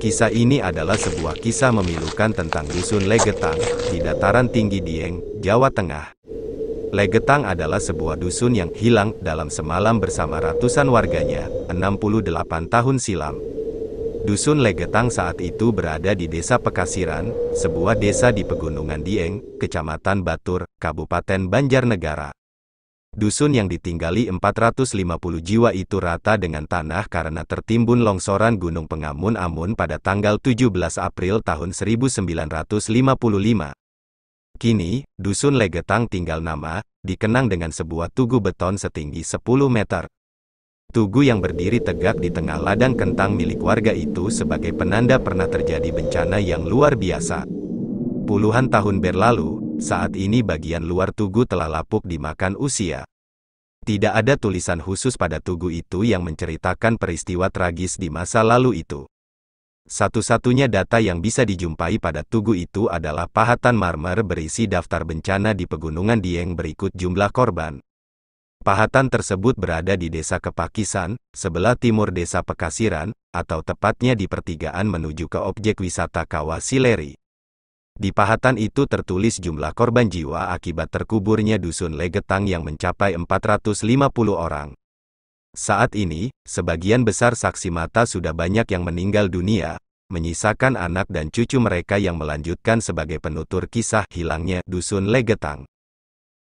Kisah ini adalah sebuah kisah memilukan tentang dusun Legetang, di dataran tinggi Dieng, Jawa Tengah. Legetang adalah sebuah dusun yang hilang dalam semalam bersama ratusan warganya, 68 tahun silam. Dusun Legetang saat itu berada di Desa Pekasiran, sebuah desa di Pegunungan Dieng, Kecamatan Batur, Kabupaten Banjarnegara. Dusun yang ditinggali 450 jiwa itu rata dengan tanah karena tertimbun longsoran Gunung Pengamun Amun pada tanggal 17 April tahun 1955. Kini, Dusun Legetang tinggal nama, dikenang dengan sebuah tugu beton setinggi 10 meter. Tugu yang berdiri tegak di tengah ladang kentang milik warga itu sebagai penanda pernah terjadi bencana yang luar biasa. Puluhan tahun berlalu, saat ini bagian luar tugu telah lapuk dimakan usia. Tidak ada tulisan khusus pada tugu itu yang menceritakan peristiwa tragis di masa lalu itu. Satu-satunya data yang bisa dijumpai pada tugu itu adalah pahatan marmer berisi daftar bencana di pegunungan Dieng berikut jumlah korban. Pahatan tersebut berada di desa Kepakisan, sebelah timur desa Pekasiran, atau tepatnya di pertigaan menuju ke objek wisata Kawah di pahatan itu tertulis jumlah korban jiwa akibat terkuburnya dusun Legetang yang mencapai 450 orang. Saat ini, sebagian besar saksi mata sudah banyak yang meninggal dunia, menyisakan anak dan cucu mereka yang melanjutkan sebagai penutur kisah hilangnya dusun Legetang.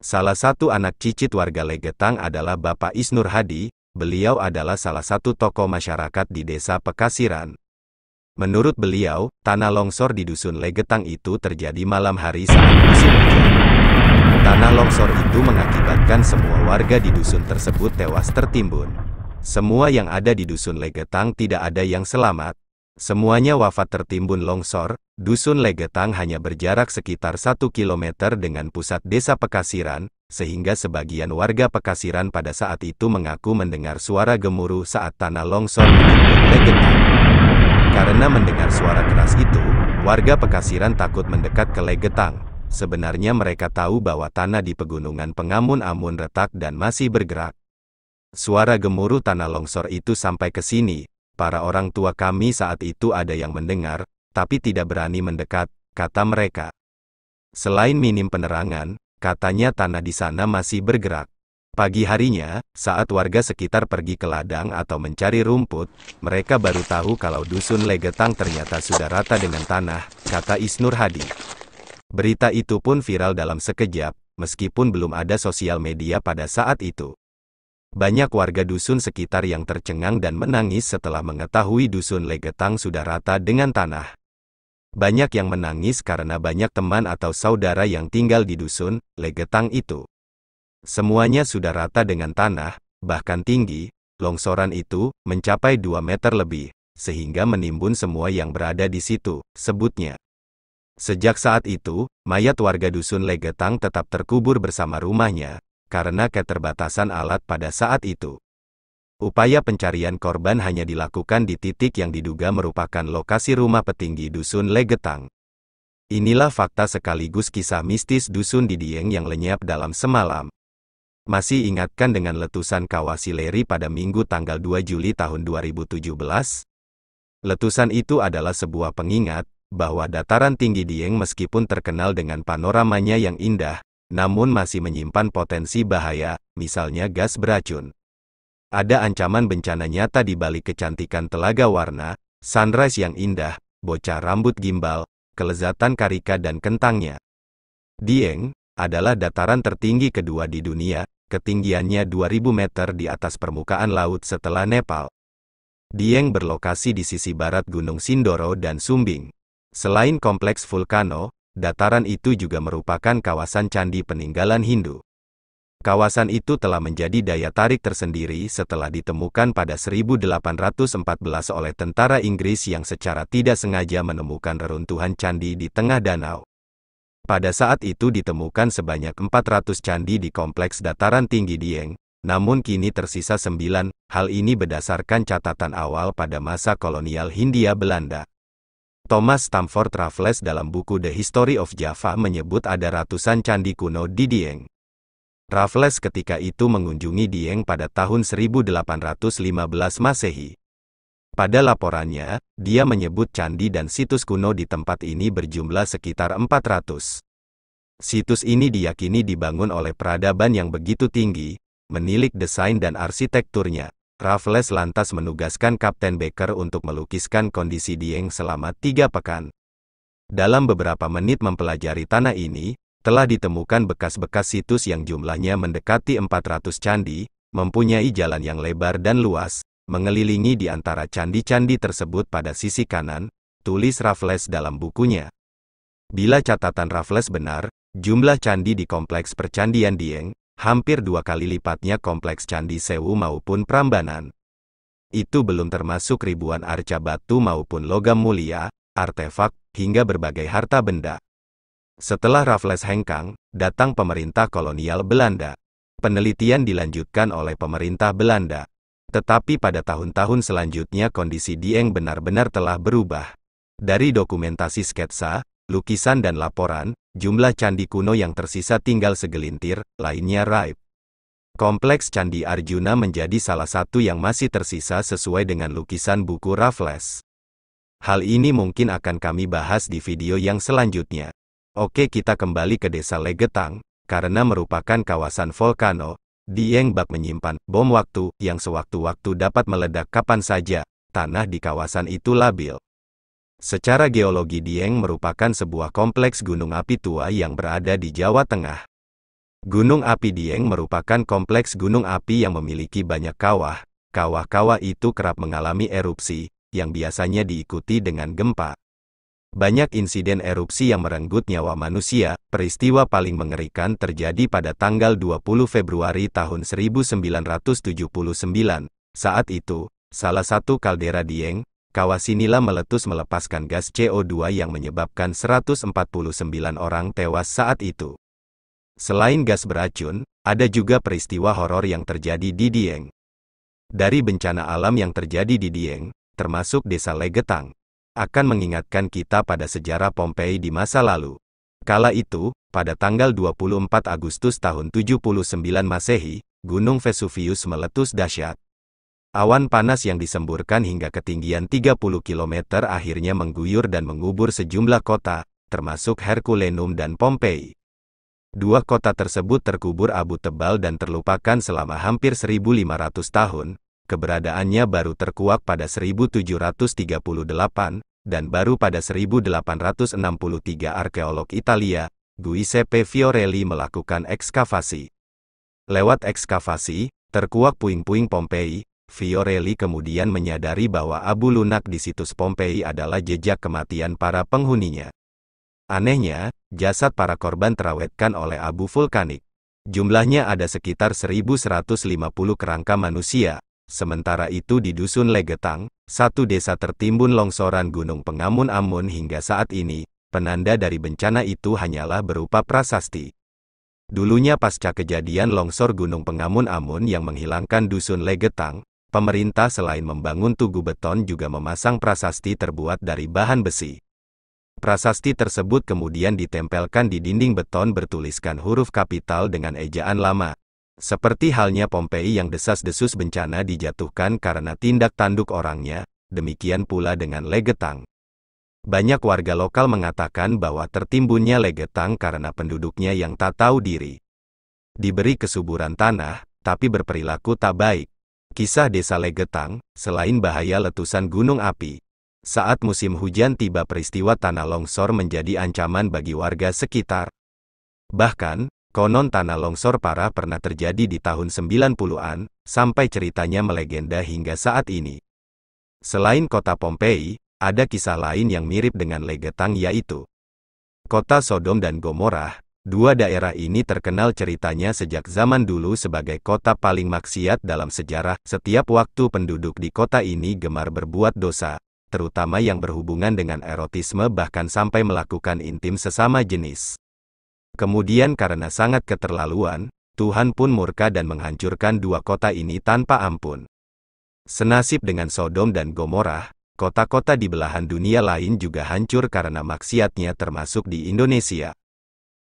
Salah satu anak cicit warga Legetang adalah Bapak Isnur Hadi, beliau adalah salah satu tokoh masyarakat di desa Pekasiran, Menurut beliau, tanah longsor di dusun Legetang itu terjadi malam hari saat musim hujan. Tanah longsor itu mengakibatkan semua warga di dusun tersebut tewas tertimbun. Semua yang ada di dusun Legetang tidak ada yang selamat. Semuanya wafat tertimbun longsor, dusun Legetang hanya berjarak sekitar 1 km dengan pusat desa Pekasiran, sehingga sebagian warga Pekasiran pada saat itu mengaku mendengar suara gemuruh saat tanah longsor menimbun Legetang. Karena mendengar suara keras itu, warga Pekasiran takut mendekat ke Legetang. Sebenarnya mereka tahu bahwa tanah di pegunungan Pengamun Amun retak dan masih bergerak. Suara gemuruh tanah longsor itu sampai ke sini. Para orang tua kami saat itu ada yang mendengar, tapi tidak berani mendekat, kata mereka. Selain minim penerangan, katanya tanah di sana masih bergerak. Pagi harinya, saat warga sekitar pergi ke ladang atau mencari rumput, mereka baru tahu kalau dusun Legetang ternyata sudah rata dengan tanah, kata Isnur Hadi. Berita itu pun viral dalam sekejap, meskipun belum ada sosial media pada saat itu. Banyak warga dusun sekitar yang tercengang dan menangis setelah mengetahui dusun Legetang sudah rata dengan tanah. Banyak yang menangis karena banyak teman atau saudara yang tinggal di dusun Legetang itu. Semuanya sudah rata dengan tanah, bahkan tinggi, longsoran itu mencapai 2 meter lebih, sehingga menimbun semua yang berada di situ, sebutnya. Sejak saat itu, mayat warga dusun Legetang tetap terkubur bersama rumahnya, karena keterbatasan alat pada saat itu. Upaya pencarian korban hanya dilakukan di titik yang diduga merupakan lokasi rumah petinggi dusun Legetang. Inilah fakta sekaligus kisah mistis dusun Dieng yang lenyap dalam semalam masih ingatkan dengan letusan Kawasileri pada Minggu tanggal 2 Juli tahun 2017? Letusan itu adalah sebuah pengingat bahwa dataran tinggi Dieng meskipun terkenal dengan panoramanya yang indah, namun masih menyimpan potensi bahaya, misalnya gas beracun. Ada ancaman bencana nyata di balik kecantikan telaga warna, sunrise yang indah, bocah rambut gimbal, kelezatan karika dan kentangnya. Dieng, adalah dataran tertinggi kedua di dunia, ketinggiannya 2000 meter di atas permukaan laut setelah Nepal. Dieng berlokasi di sisi barat Gunung Sindoro dan Sumbing. Selain kompleks vulkano, dataran itu juga merupakan kawasan candi peninggalan Hindu. Kawasan itu telah menjadi daya tarik tersendiri setelah ditemukan pada 1814 oleh tentara Inggris yang secara tidak sengaja menemukan reruntuhan candi di tengah danau. Pada saat itu ditemukan sebanyak 400 candi di kompleks dataran tinggi Dieng, namun kini tersisa 9, hal ini berdasarkan catatan awal pada masa kolonial Hindia Belanda. Thomas Stamford Raffles dalam buku The History of Java menyebut ada ratusan candi kuno di Dieng. Raffles ketika itu mengunjungi Dieng pada tahun 1815 Masehi. Pada laporannya, dia menyebut candi dan situs kuno di tempat ini berjumlah sekitar 400. Situs ini diyakini dibangun oleh peradaban yang begitu tinggi, menilik desain dan arsitekturnya. Raffles lantas menugaskan Kapten Baker untuk melukiskan kondisi Dieng selama tiga pekan. Dalam beberapa menit mempelajari tanah ini, telah ditemukan bekas-bekas situs yang jumlahnya mendekati 400 candi, mempunyai jalan yang lebar dan luas, mengelilingi di antara candi-candi tersebut pada sisi kanan, tulis Raffles dalam bukunya. Bila catatan Raffles benar, jumlah candi di kompleks percandian Dieng, hampir dua kali lipatnya kompleks candi Sewu maupun Prambanan. Itu belum termasuk ribuan arca batu maupun logam mulia, artefak, hingga berbagai harta benda. Setelah Raffles hengkang, datang pemerintah kolonial Belanda. Penelitian dilanjutkan oleh pemerintah Belanda. Tetapi pada tahun-tahun selanjutnya kondisi Dieng benar-benar telah berubah. Dari dokumentasi sketsa, lukisan dan laporan, jumlah candi kuno yang tersisa tinggal segelintir, lainnya raib. Kompleks Candi Arjuna menjadi salah satu yang masih tersisa sesuai dengan lukisan buku Raffles. Hal ini mungkin akan kami bahas di video yang selanjutnya. Oke kita kembali ke desa Legetang, karena merupakan kawasan volcano, Dieng Bak menyimpan bom waktu yang sewaktu-waktu dapat meledak kapan saja, tanah di kawasan itu labil. Secara geologi Dieng merupakan sebuah kompleks gunung api tua yang berada di Jawa Tengah. Gunung api Dieng merupakan kompleks gunung api yang memiliki banyak kawah. Kawah-kawah itu kerap mengalami erupsi, yang biasanya diikuti dengan gempa. Banyak insiden erupsi yang merenggut nyawa manusia, peristiwa paling mengerikan terjadi pada tanggal 20 Februari tahun 1979. Saat itu, salah satu kaldera Dieng, Kawasinila meletus melepaskan gas CO2 yang menyebabkan 149 orang tewas saat itu. Selain gas beracun, ada juga peristiwa horor yang terjadi di Dieng. Dari bencana alam yang terjadi di Dieng, termasuk desa Legetang, akan mengingatkan kita pada sejarah Pompei di masa lalu. Kala itu, pada tanggal 24 Agustus tahun 79 Masehi, Gunung Vesuvius meletus dahsyat. Awan panas yang disemburkan hingga ketinggian 30 km akhirnya mengguyur dan mengubur sejumlah kota, termasuk Herculaneum dan Pompei. Dua kota tersebut terkubur abu tebal dan terlupakan selama hampir 1500 tahun, keberadaannya baru terkuak pada 1738, dan baru pada 1863 arkeolog Italia, Giuseppe Fiorelli melakukan ekskavasi. Lewat ekskavasi, terkuak puing-puing Pompei, Fiorelli kemudian menyadari bahwa abu lunak di situs Pompei adalah jejak kematian para penghuninya. Anehnya, jasad para korban terawetkan oleh abu vulkanik. Jumlahnya ada sekitar 1150 kerangka manusia, Sementara itu di Dusun Legetang, satu desa tertimbun longsoran Gunung Pengamun Amun hingga saat ini, penanda dari bencana itu hanyalah berupa prasasti. Dulunya pasca kejadian longsor Gunung Pengamun Amun yang menghilangkan Dusun Legetang, pemerintah selain membangun tugu beton juga memasang prasasti terbuat dari bahan besi. Prasasti tersebut kemudian ditempelkan di dinding beton bertuliskan huruf kapital dengan ejaan lama, seperti halnya Pompei yang desas-desus bencana dijatuhkan karena tindak tanduk orangnya, demikian pula dengan Legetang. Banyak warga lokal mengatakan bahwa tertimbunnya Legetang karena penduduknya yang tak tahu diri. Diberi kesuburan tanah, tapi berperilaku tak baik. Kisah desa Legetang, selain bahaya letusan gunung api, saat musim hujan tiba peristiwa tanah longsor menjadi ancaman bagi warga sekitar. Bahkan, Konon tanah longsor parah pernah terjadi di tahun 90-an, sampai ceritanya melegenda hingga saat ini. Selain kota Pompei, ada kisah lain yang mirip dengan Legetang yaitu Kota Sodom dan Gomorrah. Dua daerah ini terkenal ceritanya sejak zaman dulu sebagai kota paling maksiat dalam sejarah. Setiap waktu penduduk di kota ini gemar berbuat dosa, terutama yang berhubungan dengan erotisme bahkan sampai melakukan intim sesama jenis. Kemudian karena sangat keterlaluan, Tuhan pun murka dan menghancurkan dua kota ini tanpa ampun. Senasib dengan Sodom dan Gomorrah, kota-kota di belahan dunia lain juga hancur karena maksiatnya termasuk di Indonesia.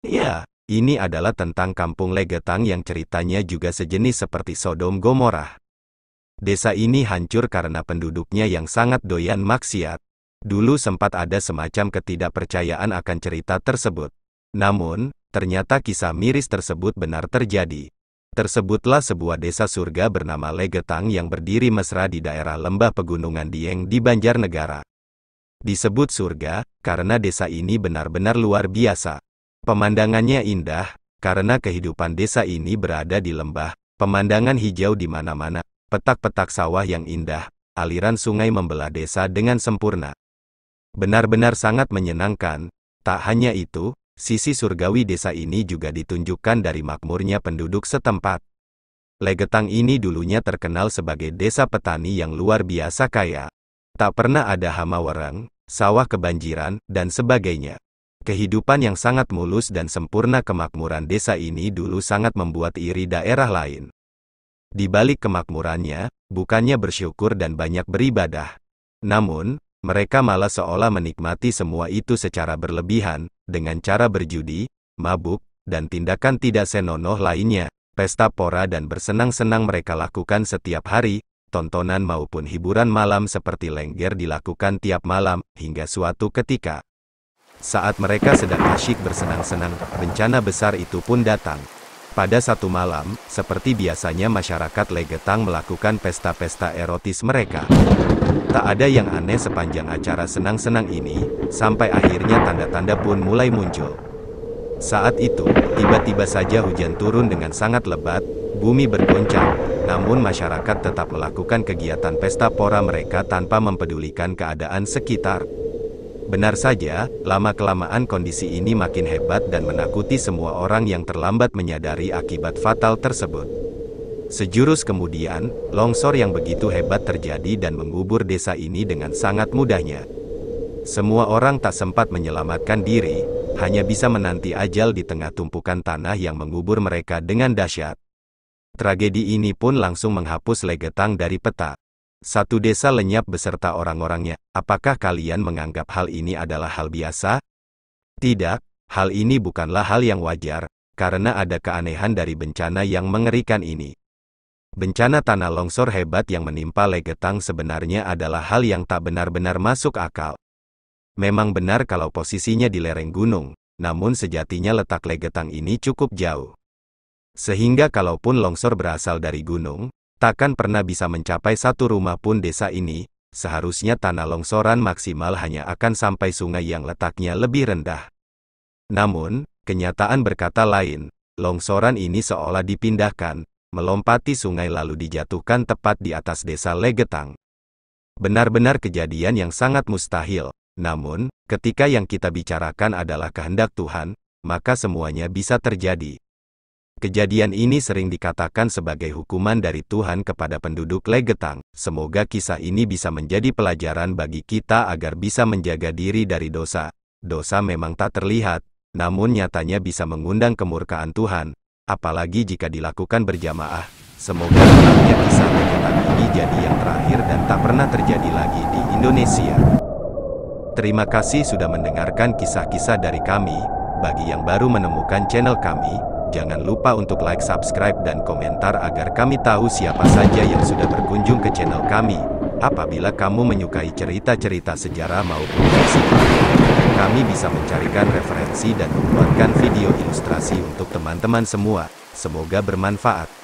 Ya, ini adalah tentang kampung Legetang yang ceritanya juga sejenis seperti Sodom Gomorrah. Desa ini hancur karena penduduknya yang sangat doyan maksiat. Dulu sempat ada semacam ketidakpercayaan akan cerita tersebut. Namun, ternyata kisah miris tersebut benar terjadi. Tersebutlah sebuah desa surga bernama Legetang yang berdiri mesra di daerah lembah pegunungan Dieng di Banjarnegara. Disebut surga, karena desa ini benar-benar luar biasa. Pemandangannya indah, karena kehidupan desa ini berada di lembah, pemandangan hijau di mana-mana, petak-petak sawah yang indah, aliran sungai membelah desa dengan sempurna. Benar-benar sangat menyenangkan, tak hanya itu, sisi surgawi desa ini juga ditunjukkan dari makmurnya penduduk setempat. Legetang ini dulunya terkenal sebagai desa petani yang luar biasa kaya. Tak pernah ada hama wereng, sawah kebanjiran, dan sebagainya. Kehidupan yang sangat mulus dan sempurna kemakmuran desa ini dulu sangat membuat iri daerah lain. Di balik kemakmurannya, bukannya bersyukur dan banyak beribadah. Namun, mereka malah seolah menikmati semua itu secara berlebihan, dengan cara berjudi, mabuk, dan tindakan tidak senonoh lainnya. Pesta pora dan bersenang-senang mereka lakukan setiap hari, tontonan maupun hiburan malam seperti lengger dilakukan tiap malam, hingga suatu ketika. Saat mereka sedang asyik bersenang-senang, rencana besar itu pun datang. Pada satu malam, seperti biasanya masyarakat Legetang melakukan pesta-pesta erotis mereka. Tak ada yang aneh sepanjang acara senang-senang ini, sampai akhirnya tanda-tanda pun mulai muncul. Saat itu, tiba-tiba saja hujan turun dengan sangat lebat, bumi bergoncang, namun masyarakat tetap melakukan kegiatan pesta pora mereka tanpa mempedulikan keadaan sekitar. Benar saja, lama-kelamaan kondisi ini makin hebat dan menakuti semua orang yang terlambat menyadari akibat fatal tersebut. Sejurus kemudian, longsor yang begitu hebat terjadi dan mengubur desa ini dengan sangat mudahnya. Semua orang tak sempat menyelamatkan diri, hanya bisa menanti ajal di tengah tumpukan tanah yang mengubur mereka dengan dahsyat. Tragedi ini pun langsung menghapus legetang dari peta. Satu desa lenyap beserta orang-orangnya. Apakah kalian menganggap hal ini adalah hal biasa? Tidak, hal ini bukanlah hal yang wajar, karena ada keanehan dari bencana yang mengerikan ini. Bencana tanah longsor hebat yang menimpa Legetang sebenarnya adalah hal yang tak benar-benar masuk akal. Memang benar kalau posisinya di lereng gunung, namun sejatinya letak Legetang ini cukup jauh. Sehingga kalaupun longsor berasal dari gunung, takkan pernah bisa mencapai satu rumah pun desa ini, seharusnya tanah longsoran maksimal hanya akan sampai sungai yang letaknya lebih rendah. Namun, kenyataan berkata lain, longsoran ini seolah dipindahkan, melompati sungai lalu dijatuhkan tepat di atas desa Legetang. Benar-benar kejadian yang sangat mustahil, namun, ketika yang kita bicarakan adalah kehendak Tuhan, maka semuanya bisa terjadi. Kejadian ini sering dikatakan sebagai hukuman dari Tuhan kepada penduduk Legetang. Semoga kisah ini bisa menjadi pelajaran bagi kita agar bisa menjaga diri dari dosa. Dosa memang tak terlihat, namun nyatanya bisa mengundang kemurkaan Tuhan, apalagi jika dilakukan berjamaah. Semoga dalamnya kisah Legetang ini jadi yang terakhir dan tak pernah terjadi lagi di Indonesia. Terima kasih sudah mendengarkan kisah-kisah dari kami. Bagi yang baru menemukan channel kami, Jangan lupa untuk like, subscribe, dan komentar agar kami tahu siapa saja yang sudah berkunjung ke channel kami. Apabila kamu menyukai cerita-cerita sejarah maupun fiksi, kami bisa mencarikan referensi dan membuatkan video ilustrasi untuk teman-teman semua. Semoga bermanfaat.